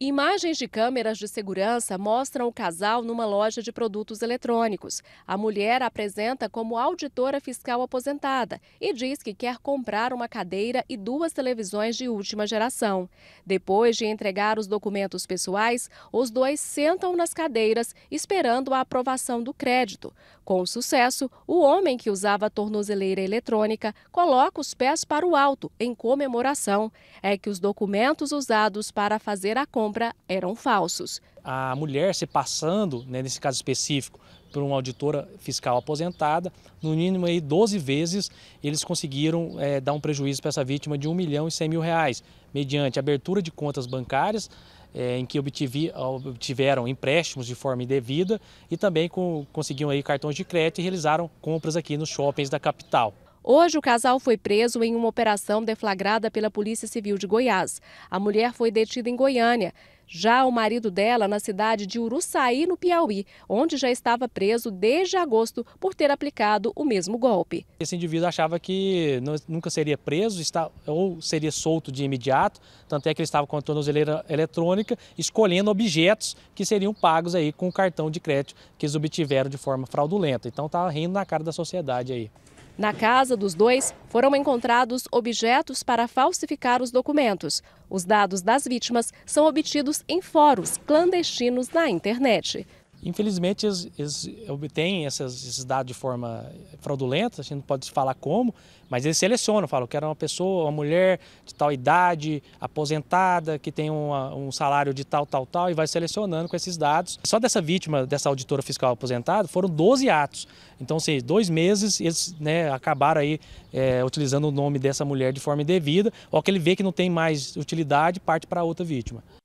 Imagens de câmeras de segurança mostram o casal numa loja de produtos eletrônicos. A mulher apresenta como auditora fiscal aposentada e diz que quer comprar uma cadeira e duas televisões de última geração. Depois de entregar os documentos pessoais, os dois sentam nas cadeiras esperando a aprovação do crédito. Com sucesso, o homem que usava a tornozeleira eletrônica coloca os pés para o alto em comemoração. É que os documentos usados para fazer a compra compra eram falsos. A mulher se passando, né, nesse caso específico, por uma auditora fiscal aposentada, no mínimo aí 12 vezes eles conseguiram é, dar um prejuízo para essa vítima de 1 milhão e 100 mil reais, mediante abertura de contas bancárias, é, em que obtive, obtiveram empréstimos de forma indevida e também com, conseguiam aí cartões de crédito e realizaram compras aqui nos shoppings da capital. Hoje, o casal foi preso em uma operação deflagrada pela Polícia Civil de Goiás. A mulher foi detida em Goiânia. Já o marido dela, na cidade de Uruçaí, no Piauí, onde já estava preso desde agosto por ter aplicado o mesmo golpe. Esse indivíduo achava que nunca seria preso ou seria solto de imediato, tanto é que ele estava com a tornozeleira eletrônica, escolhendo objetos que seriam pagos aí com o cartão de crédito que eles obtiveram de forma fraudulenta. Então está rindo na cara da sociedade aí. Na casa dos dois foram encontrados objetos para falsificar os documentos. Os dados das vítimas são obtidos em fóruns clandestinos na internet. Infelizmente, eles, eles obtêm essas, esses dados de forma fraudulenta, a gente não pode falar como, mas eles selecionam, falam que era uma pessoa, uma mulher de tal idade, aposentada, que tem uma, um salário de tal, tal, tal, e vai selecionando com esses dados. Só dessa vítima, dessa auditora fiscal aposentada, foram 12 atos. Então, seja, dois meses eles né, acabaram aí é, utilizando o nome dessa mulher de forma indevida, ou que ele vê que não tem mais utilidade, parte para outra vítima.